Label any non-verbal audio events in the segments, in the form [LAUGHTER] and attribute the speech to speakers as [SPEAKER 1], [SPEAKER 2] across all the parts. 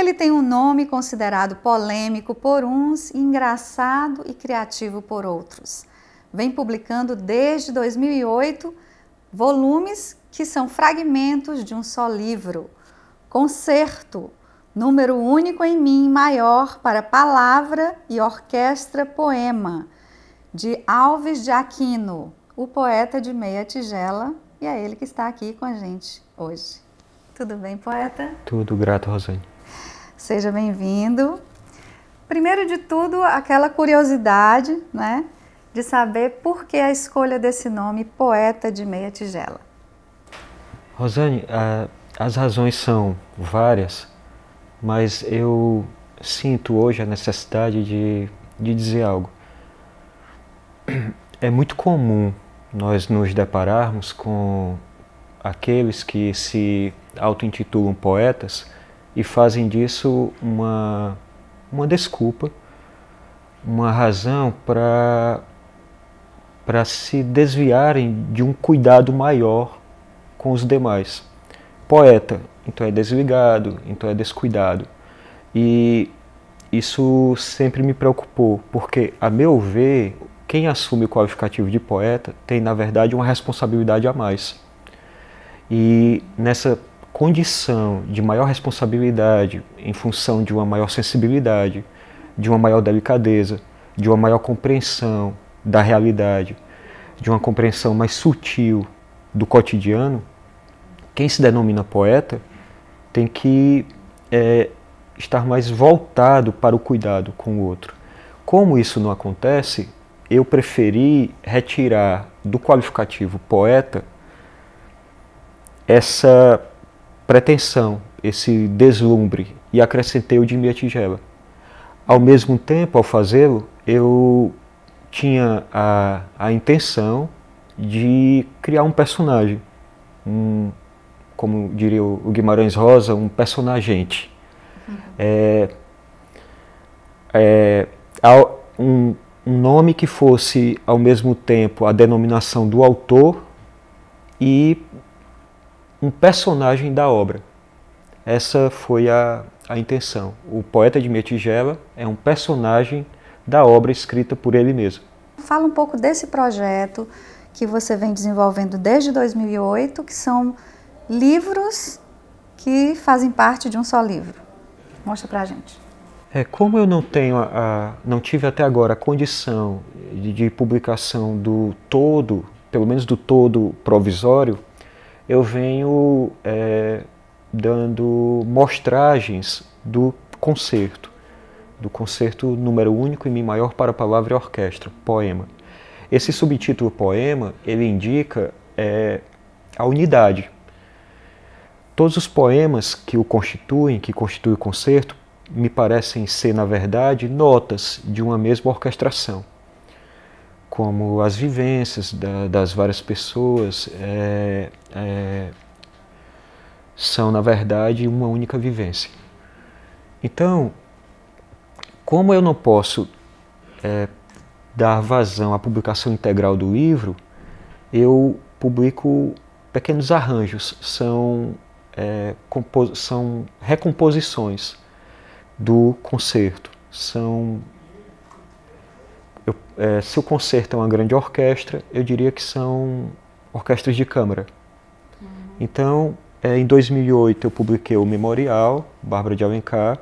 [SPEAKER 1] Ele tem um nome considerado polêmico por uns engraçado e criativo por outros. Vem publicando desde 2008 volumes que são fragmentos de um só livro. Concerto, número único em mim maior para palavra e orquestra poema, de Alves de Aquino, o poeta de meia tigela, e é ele que está aqui com a gente hoje. Tudo bem, poeta?
[SPEAKER 2] Tudo grato, Rosane.
[SPEAKER 1] Seja bem-vindo. Primeiro de tudo, aquela curiosidade, né, de saber por que a escolha desse nome, Poeta de Meia Tigela.
[SPEAKER 2] Rosane, a, as razões são várias, mas eu sinto hoje a necessidade de, de dizer algo. É muito comum nós nos depararmos com aqueles que se auto-intitulam poetas e fazem disso uma, uma desculpa, uma razão para se desviarem de um cuidado maior com os demais. Poeta, então é desligado, então é descuidado. E isso sempre me preocupou, porque, a meu ver, quem assume o qualificativo de poeta tem, na verdade, uma responsabilidade a mais. E nessa condição de maior responsabilidade em função de uma maior sensibilidade, de uma maior delicadeza, de uma maior compreensão da realidade, de uma compreensão mais sutil do cotidiano, quem se denomina poeta tem que é, estar mais voltado para o cuidado com o outro. Como isso não acontece, eu preferi retirar do qualificativo poeta essa pretensão, esse deslumbre, e acrescentei o de minha tigela. Ao mesmo tempo, ao fazê-lo, eu tinha a, a intenção de criar um personagem, um, como diria o Guimarães Rosa, um personagente. Uhum. É, é, um, um nome que fosse ao mesmo tempo a denominação do autor e um personagem da obra. Essa foi a, a intenção. O poeta de Minha Tigela é um personagem da obra escrita por ele mesmo.
[SPEAKER 1] Fala um pouco desse projeto que você vem desenvolvendo desde 2008, que são livros que fazem parte de um só livro. Mostra pra gente.
[SPEAKER 2] É, como eu não tenho a, a, não tive até agora a condição de, de publicação do todo, pelo menos do todo provisório, eu venho é, dando mostragens do concerto, do concerto número único e mi maior para a palavra e orquestra, poema. Esse subtítulo poema, ele indica é, a unidade. Todos os poemas que o constituem, que constituem o concerto, me parecem ser, na verdade, notas de uma mesma orquestração como as vivências da, das várias pessoas é, é, são, na verdade, uma única vivência. Então, como eu não posso é, dar vazão à publicação integral do livro, eu publico pequenos arranjos, são, é, são recomposições do concerto, são eu, é, se o concerto é uma grande orquestra, eu diria que são orquestras de câmara. Uhum. Então, é, em 2008 eu publiquei o Memorial, Bárbara de Alencar,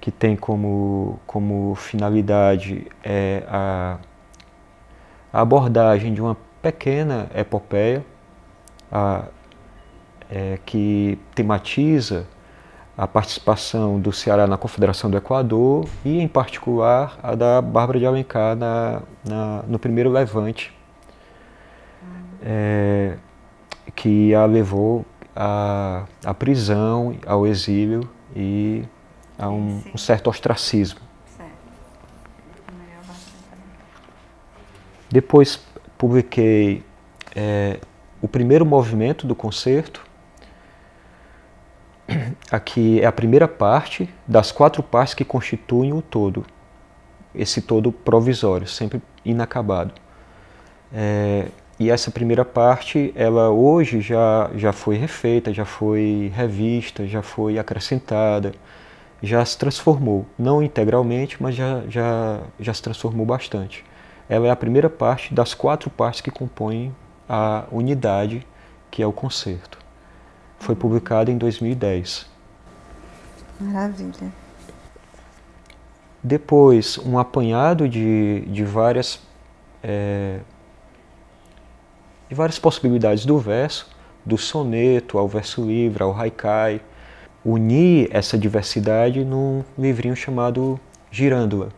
[SPEAKER 2] que tem como, como finalidade é, a, a, abordagem de uma pequena epopeia a, é, que tematiza a participação do Ceará na Confederação do Equador e, em particular, a da Bárbara de Alencar na, na no primeiro levante, é, que a levou à, prisão, ao exílio e a um, um certo ostracismo. Certo. Depois publiquei é, o primeiro movimento do concerto, aqui é a primeira parte das quatro partes que constituem o todo. Esse todo provisório, sempre inacabado. É, e essa primeira parte, ela hoje já, já foi refeita, já foi revista, já foi acrescentada, já se transformou. Não integralmente, mas já, já, já se transformou bastante. Ela é a primeira parte das quatro partes que compõem a unidade, que é o concerto. Foi publicado em 2010.
[SPEAKER 1] Maravilha.
[SPEAKER 2] Depois, um apanhado de, de várias. É, de várias possibilidades do verso, do soneto ao verso livre, ao haikai, unir essa diversidade num livrinho chamado Girândola.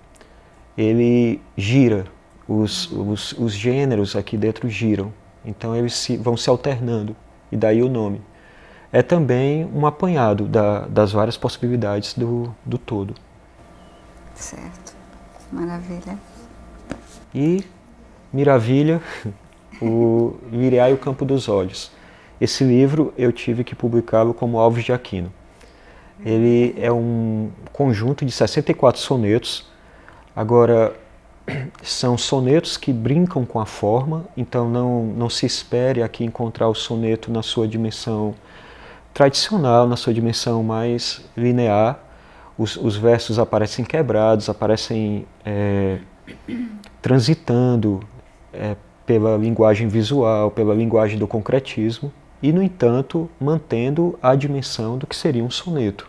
[SPEAKER 2] Ele gira, os, os, os gêneros aqui dentro giram, então eles se, vão se alternando, e daí o nome é também um apanhado da, das várias possibilidades do, do todo.
[SPEAKER 1] Certo, maravilha.
[SPEAKER 2] E Miravilha, [LAUGHS] o Miriá e o Campo dos Olhos. Esse livro eu tive que publicá-lo como Alves de Aquino. Ele é um conjunto de 64 sonetos. Agora, [CLEARS THROAT] são sonetos que brincam com a forma, então não, não se espere aqui encontrar o soneto na sua dimensão tradicional na sua dimensão mais linear. Os, os versos aparecem quebrados, aparecem é, transitando é, pela linguagem visual, pela linguagem do concretismo, e, no entanto, mantendo a dimensão do que seria um soneto.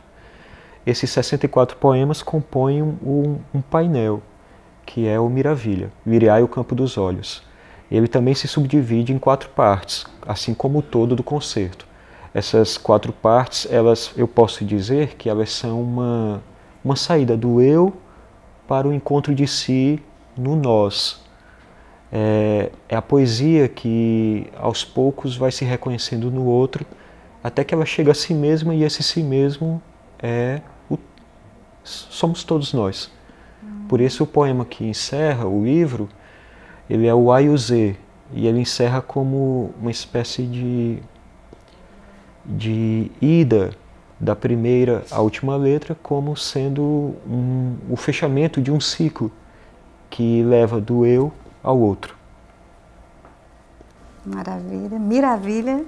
[SPEAKER 2] Esses 64 poemas compõem um, um painel, que é o Miravilha, Miriai o Campo dos Olhos. Ele também se subdivide em quatro partes, assim como o todo do concerto. Essas quatro partes, elas, eu posso dizer que elas são uma, uma saída do eu para o encontro de si no nós. É, é a poesia que aos poucos vai se reconhecendo no outro até que ela chega a si mesma e esse si mesmo é o, somos todos nós. Por isso o poema que encerra o livro, ele é o A e o Z, e ele encerra como uma espécie de de ida da primeira à última letra como sendo um, o fechamento de um ciclo que leva do eu ao outro.
[SPEAKER 1] Maravilha, miravilha.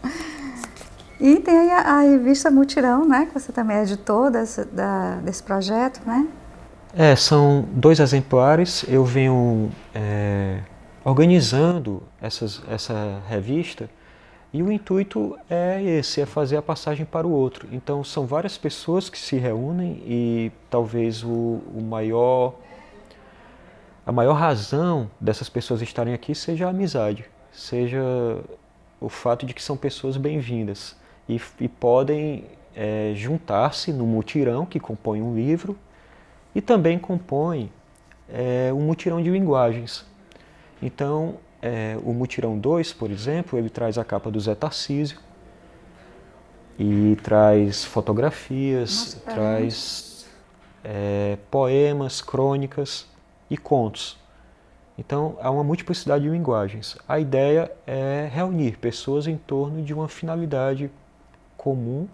[SPEAKER 1] [LAUGHS] e tem aí a, a, revista Mutirão, né? Que você também é editor desse, da, desse projeto, né?
[SPEAKER 2] É, são dois exemplares. Eu venho é, organizando essas, essa revista e o intuito é esse, é fazer a passagem para o outro. Então são várias pessoas que se reúnem e talvez o, o maior a maior razão dessas pessoas estarem aqui seja a amizade, seja o fato de que são pessoas bem-vindas e, e, podem é, juntar-se no mutirão que compõe um livro e também compõe é, um mutirão de linguagens. Então é, o Mutirão 2, por exemplo, ele traz a capa do Zé Tarcísio e traz fotografias, Nossa, traz é, poemas, crônicas e contos. Então há uma multiplicidade de linguagens. A ideia é reunir pessoas em torno de uma finalidade comum,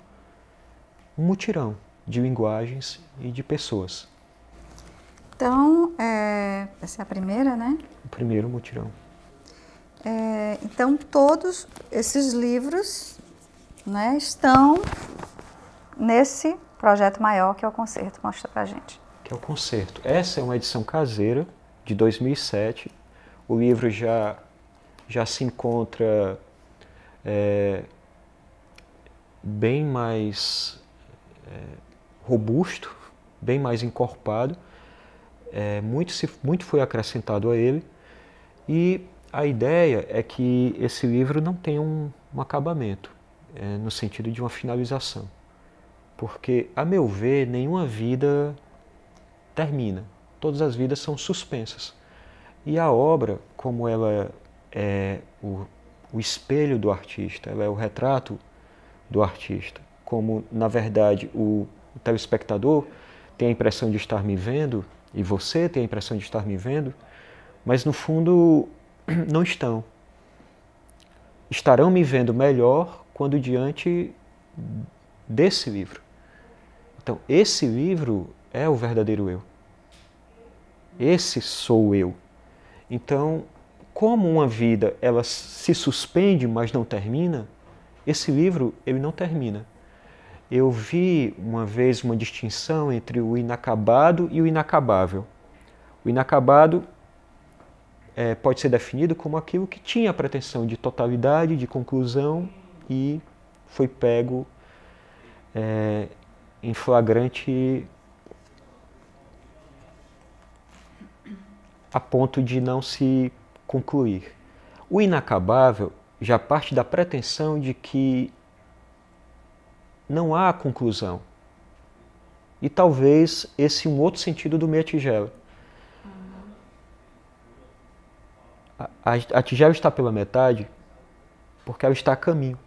[SPEAKER 2] um mutirão de linguagens e de pessoas.
[SPEAKER 1] Então, é, essa é a primeira, né?
[SPEAKER 2] O primeiro mutirão.
[SPEAKER 1] É, então, todos esses livros né, estão nesse projeto maior que é o concerto Mostra Pra Gente.
[SPEAKER 2] Que é o concerto. Essa é uma edição caseira de 2007. O livro já, já se encontra é, bem mais é, robusto, bem mais encorpado. É, muito, se, muito foi acrescentado a ele. E a ideia é que esse livro não tem um, um acabamento, é, no sentido de uma finalização. Porque, a meu ver, nenhuma vida termina. Todas as vidas são suspensas. E a obra, como ela é o, o espelho do artista, ela é o retrato do artista, como, na verdade, o, o telespectador tem a impressão de estar me vendo e você tem a impressão de estar me vendo, mas no fundo [CLEARS THROAT] não estão. Estarão me vendo melhor quando diante desse livro. Então, esse livro é o verdadeiro eu. Esse sou eu. Então, como uma vida ela se suspende, mas não termina, esse livro ele não termina. Eu vi uma vez uma distinção entre o inacabado e o inacabável. O inacabado é, pode ser definido como aquilo que tinha a pretensão de totalidade, de conclusão e foi pego é, em flagrante a ponto de não se concluir. O inacabável já parte da pretensão de que não há conclusão. E talvez esse um outro sentido do meia tigela a tigela está pela metade porque ela está a caminho.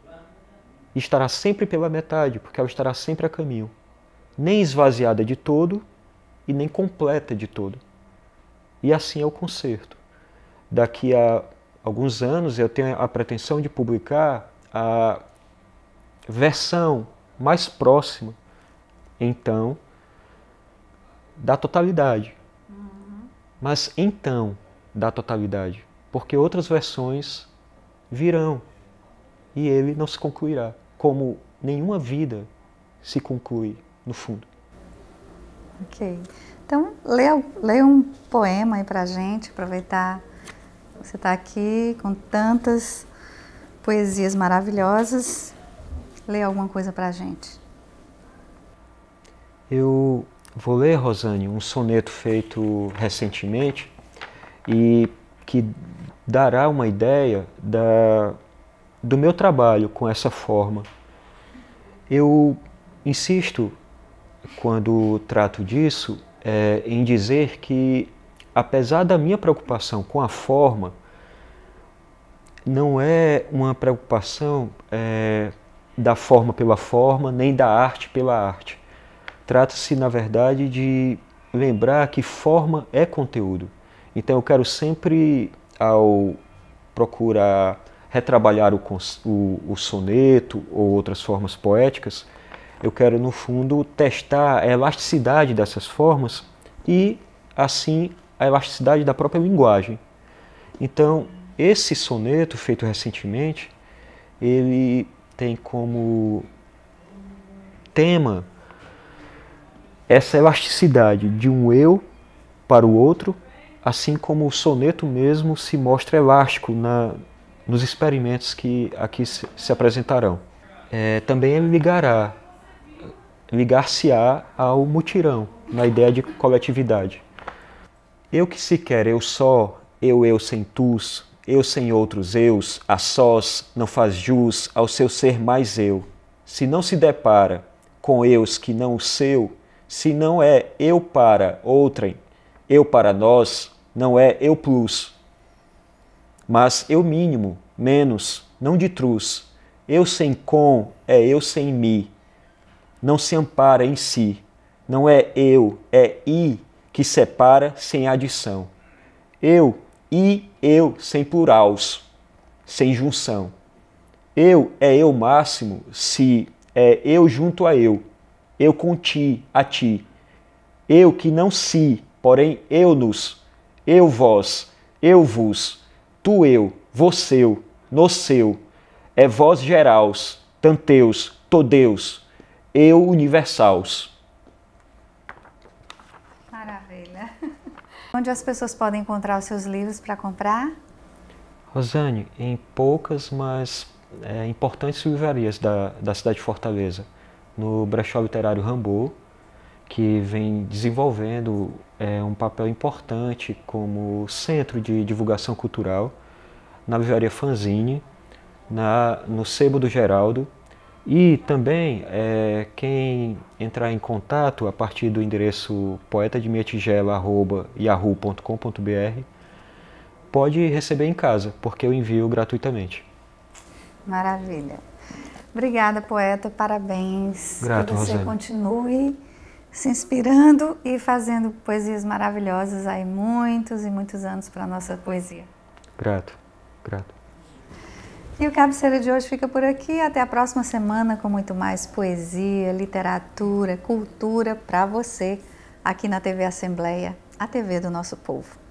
[SPEAKER 2] E estará sempre pela metade porque ela estará sempre a caminho. Nem esvaziada de todo e nem completa de todo. E assim é o concerto. Daqui a alguns anos eu tenho a pretensão de publicar a versão mais próxima, então, da totalidade. Uhum. Mas então, da totalidade porque outras versões virão e ele não se concluirá, como nenhuma vida se conclui no fundo.
[SPEAKER 1] Ok. Então, leia, um poema aí pra gente, aproveitar você está aqui com tantas poesias maravilhosas. Leia alguma coisa pra gente.
[SPEAKER 2] Eu vou ler, Rosane, um soneto feito recentemente e que dará uma ideia da, do meu trabalho com essa forma. Eu insisto, quando trato disso, é, em dizer que, apesar da minha preocupação com a forma, não é uma preocupação é, da forma pela forma, nem da arte pela arte. Trata-se, na verdade, de lembrar que forma é conteúdo. Então eu quero sempre ao procurar retrabalhar o, o, o soneto ou outras formas poéticas, eu quero, no fundo, testar a elasticidade dessas formas e, assim, a elasticidade da própria linguagem. Então, esse soneto feito recentemente, ele tem como tema essa elasticidade de um eu para o outro assim como o soneto mesmo se mostra elástico na, nos experimentos que aqui se, se apresentarão. É, também é ligará, ligar-se-á ao mutirão, na ideia de coletividade. Eu que sequer eu só, eu eu sem tus, eu sem outros eus, a sós, não faz jus ao seu ser mais eu. Se não se depara com eus que não o seu, se não é eu para outrem, eu para nós, não é eu plus, mas eu mínimo, menos, não de trus. Eu sem com é eu sem mi. Não se ampara em si. Não é eu, é i que separa sem adição. Eu, i, eu sem pluraus, sem junção. Eu é eu máximo se é eu junto a eu. Eu com ti, a ti. Eu que não se, porém eu nos eu vós, eu vos, tu eu, vosseu, no seu, é vós gerais, tanteus, todeus, eu universais.
[SPEAKER 1] Maravilha. [LAUGHS] Onde as pessoas podem encontrar os seus livros para comprar?
[SPEAKER 2] Rosane, em poucas, mas é, importantes livrarias da, da cidade de Fortaleza. No Brechó Literário Rambo, que vem desenvolvendo é, um papel importante como centro de divulgação cultural na Vivaria Fanzine, na, no Sebo do Geraldo. E também, é, quem entrar em contato a partir do endereço poetademiatigela.yahoo.com.br pode receber em casa, porque eu envio gratuitamente.
[SPEAKER 1] Maravilha. Obrigada, poeta. Parabéns. Grato, que você Rosane. continue se inspirando e fazendo poesias maravilhosas aí muitos e muitos anos para a nossa poesia.
[SPEAKER 2] Grato, grato.
[SPEAKER 1] E o cabeceiro de hoje fica por aqui. Até a próxima semana com muito mais poesia, literatura, cultura para você aqui na TV Assembleia, a TV do nosso povo.